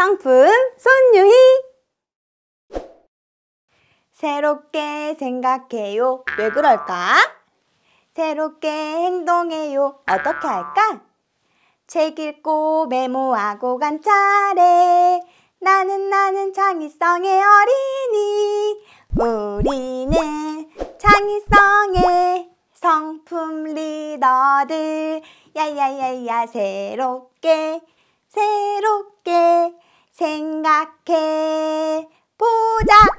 상품 손유희 새롭게 생각해요 왜 그럴까? 새롭게 행동해요 어떻게 할까? 책 읽고 메모하고 간 차례 나는 나는 창의성의 어린이 우리는 창의성의 성품 리더들 야야야야 새롭게 생각해 보자.